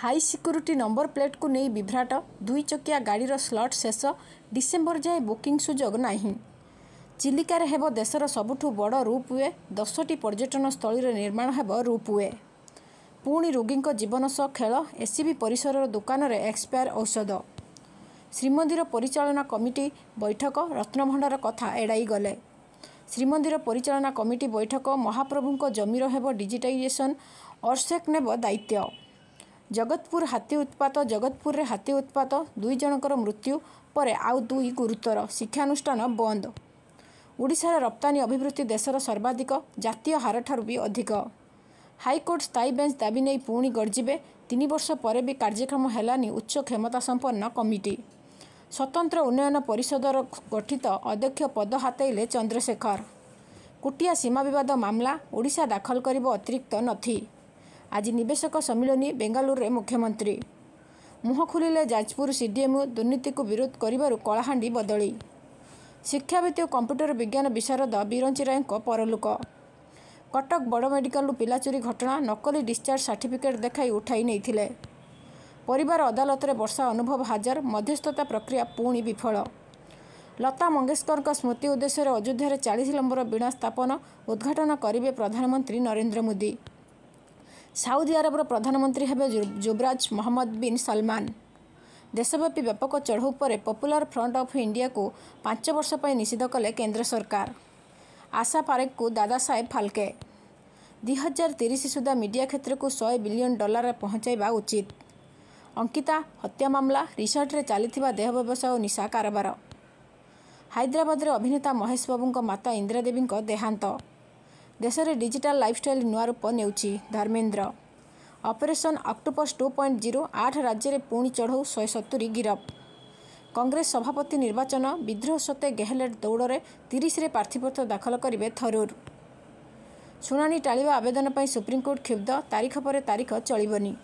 high security number ପ୍ଲେଟକୁ ନେଇ ବିଭ୍ରାଟ ଦୁଇଚକିଆ ଗାଡ଼ିର ସ୍ଲଟ୍ ଶେଷ ଡିସେମ୍ବର ଯାଏ ବୁକିଂ ସୁଯୋଗ ନାହିଁ ଚିଲିକାରେ ହେବ ଦେଶର ସବୁଠୁ ବଡ଼ ରୂପ୍ ୱେ ଦଶଟି ପର୍ଯ୍ୟଟନ ସ୍ଥଳୀରେ ନିର୍ମାଣ ହେବ ରୂପ୍ ୱେ ପୁଣି ରୋଗୀଙ୍କ ଜୀବନ ସହ ଖେଳ ଏସ୍ସିବି ପରିସରର ଦୋକାନରେ ଏକ୍ସପାୟାର ଔଷଧ ଶ୍ରୀମନ୍ଦିର ପରିଚାଳନା କମିଟି ବୈଠକ ରତ୍ନଭଣ୍ଡାର କଥା ଏଡ଼ାଇଗଲେ ଶ୍ରୀମନ୍ଦିର ପରିଚାଳନା କମିଟି ବୈଠକ ମହାପ୍ରଭୁଙ୍କ ଜମିର ହେବ ଡିଜିଟାଇଜେସନ୍ ଅର୍ସେକ୍ ନେବ ଦାୟିତ୍ୱ ଜଗତପୁର ହାତୀ ଉତ୍ପାତ ଜଗତପୁରରେ ହାତୀ ଉତ୍ପାତ ଦୁଇ ଜଣଙ୍କର ମୃତ୍ୟୁ ପରେ ଆଉ ଦୁଇ ଗୁରୁତର ଶିକ୍ଷାନୁଷ୍ଠାନ ବନ୍ଦ ଓଡ଼ିଶାର ରପ୍ତାନୀ ଅଭିବୃଦ୍ଧି ଦେଶର ସର୍ବାଧିକ ଜାତୀୟ ହାରଠାରୁ ବି ଅଧିକ ହାଇକୋର୍ଟ ସ୍ଥାୟୀ ବେଞ୍ଚ ଦାବି ନେଇ ପୁଣି ଗର୍ଜିବେ ତିନି ବର୍ଷ ପରେ ବି କାର୍ଯ୍ୟକ୍ଷମ ହେଲାନି ଉଚ୍ଚ କ୍ଷମତା ସମ୍ପନ୍ନ କମିଟି ସ୍ୱତନ୍ତ୍ର ଉନ୍ନୟନ ପରିଷଦର ଗଠିତ ଅଧ୍ୟକ୍ଷ ପଦ ହାତେଇଲେ ଚନ୍ଦ୍ରଶେଖର କୁଟିଆ ସୀମା ବିବାଦ ମାମଲା ଓଡ଼ିଶା ଦାଖଲ କରିବ ଅତିରିକ୍ତ ନଥି ଆଜି ନିବେଶକ ସମ୍ମିଳନୀ ବେଙ୍ଗାଲୁରୁରେ ମୁଖ୍ୟମନ୍ତ୍ରୀ ମୁହଁ ଖୋଲିଲେ ଯାଜପୁର ସିଡିଏମ୍ଓ ଦୁର୍ନୀତିକୁ ବିରୋଧ କରିବାରୁ କଳାହାଣ୍ଡି ବଦଳି ଶିକ୍ଷାବିତ ଓ କମ୍ପ୍ୟୁଟର ବିଜ୍ଞାନ ବିଶାରଦ ବିରଞ୍ଚି ରାୟଙ୍କ ପରଲୋକ କଟକ ବଡ଼ ମେଡିକାଲରୁ ପିଲାଚୋରି ଘଟଣା ନକଲି ଡିସଚାର୍ଜ ସାର୍ଟିଫିକେଟ୍ ଦେଖାଇ ଉଠାଇ ନେଇଥିଲେ ପରିବାର ଅଦାଲତରେ ବର୍ଷା ଅନୁଭବ ହାଜର ମଧ୍ୟସ୍ଥତା ପ୍ରକ୍ରିୟା ପୁଣି ବିଫଳ ଲତା ମଙ୍ଗେସ୍କରଙ୍କ ସ୍ମୃତି ଉଦ୍ଦେଶ୍ୟରେ ଅଯୋଧ୍ୟାରେ ଚାଳିଶ ଲମ୍ବର ବୀଣା ସ୍ଥାପନ ଉଦ୍ଘାଟନ କରିବେ ପ୍ରଧାନମନ୍ତ୍ରୀ ନରେନ୍ଦ୍ର ମୋଦି ସାଉଦି ଆରବର ପ୍ରଧାନମନ୍ତ୍ରୀ ହେବେ ଯୁବରାଜ ମହମ୍ମଦ ବିନ୍ ସଲମାନ ଦେଶବ୍ୟାପୀ ବ୍ୟାପକ ଚଢ଼ଉ ପରେ ପପୁଲାର ଫ୍ରଣ୍ଟ ଅଫ୍ ଇଣ୍ଡିଆକୁ ପାଞ୍ଚ ବର୍ଷ ପାଇଁ ନିଷିଦ୍ଧ କଲେ କେନ୍ଦ୍ର ସରକାର ଆଶା ପାରେଖକୁ ଦାଦା ସାହେବ ଫାଲକେ ଦୁଇ ହଜାର ତିରିଶ ସୁଦ୍ଧା ମିଡ଼ିଆ କ୍ଷେତ୍ରକୁ ଶହେ ବିଲିୟନ୍ ଡଲାରରେ ପହଞ୍ଚାଇବା ଉଚିତ ଅଙ୍କିତା ହତ୍ୟା ମାମଲା ରିସର୍ଟରେ ଚାଲିଥିବା ଦେହ ବ୍ୟବସାୟ ଓ ନିଶା କାରବାର ହାଇଦ୍ରାବାଦରେ ଅଭିନେତା ମହେଶ ବାବୁଙ୍କ ମାତା ଇନ୍ଦିରା ଦେବୀଙ୍କ ଦେହାନ୍ତ ଦେଶରେ ଡିଜିଟାଲ ଲାଇଫଷ୍ଟାଇଲ ନୂଆ ରୂପ ନେଉଛି Dharmendra operation octopus two point zero ଆଠ ରାଜ୍ୟରେ ପୁଣି ଚଢ଼ଉ ଶହେ ସତୁରି ଗିରଫ କଂଗ୍ରେସ ସଭାପତି ନିର୍ବାଚନ ବିଦ୍ରୋହ ସତ୍ତ୍ୱେ ଗେହଲଟ ଦୌଡ଼ରେ ତିରିଶରେ ପ୍ରାର୍ଥୀପତ୍ର ଦାଖଲ କରିବେ ଥରୁର୍ ଶୁଣାଣି ଟାଳିବା ଆବେଦନ ପାଇଁ ସୁପ୍ରିମକୋର୍ଟ କ୍ଷୁବ୍ଧ ତାରିଖ ପରେ ତାରିଖ ଚଳିବନି